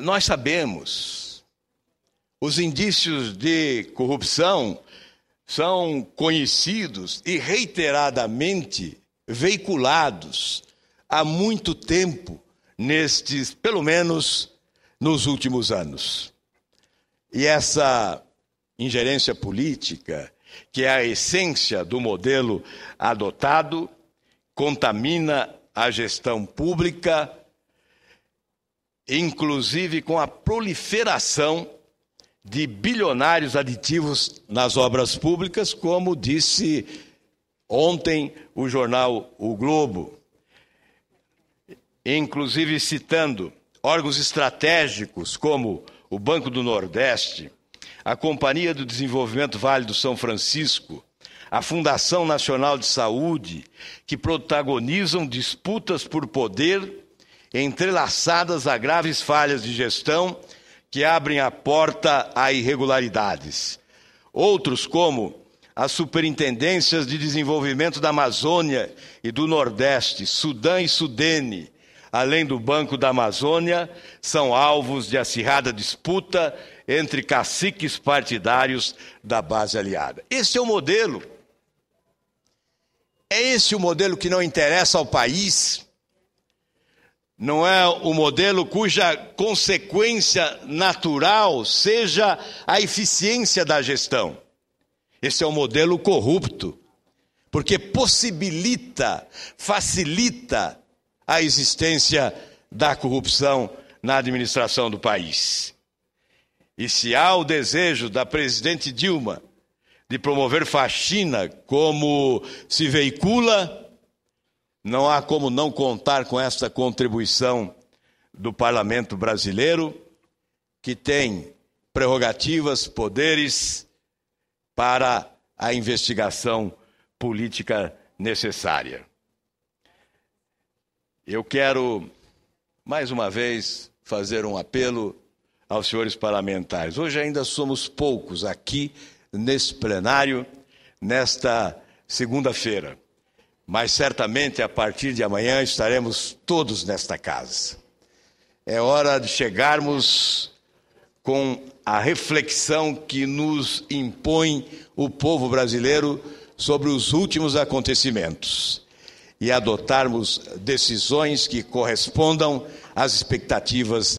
nós sabemos, os indícios de corrupção são conhecidos e reiteradamente veiculados há muito tempo nestes, pelo menos nos últimos anos. E essa ingerência política, que é a essência do modelo adotado, contamina a gestão pública, inclusive com a proliferação de bilionários aditivos nas obras públicas, como disse ontem o jornal O Globo, inclusive citando órgãos estratégicos como o Banco do Nordeste, a Companhia do Desenvolvimento Vale do São Francisco, a Fundação Nacional de Saúde, que protagonizam disputas por poder entrelaçadas a graves falhas de gestão que abrem a porta a irregularidades. Outros, como as superintendências de desenvolvimento da Amazônia e do Nordeste, Sudão e Sudene, além do Banco da Amazônia, são alvos de acirrada disputa entre caciques partidários da base aliada. Esse é o modelo. É esse o modelo que não interessa ao país não é o modelo cuja consequência natural seja a eficiência da gestão. Esse é um modelo corrupto, porque possibilita, facilita a existência da corrupção na administração do país. E se há o desejo da presidente Dilma de promover faxina como se veicula, não há como não contar com esta contribuição do parlamento brasileiro, que tem prerrogativas, poderes para a investigação política necessária. Eu quero, mais uma vez, fazer um apelo aos senhores parlamentares. Hoje ainda somos poucos aqui nesse plenário, nesta segunda-feira mas certamente a partir de amanhã estaremos todos nesta casa. É hora de chegarmos com a reflexão que nos impõe o povo brasileiro sobre os últimos acontecimentos e adotarmos decisões que correspondam às expectativas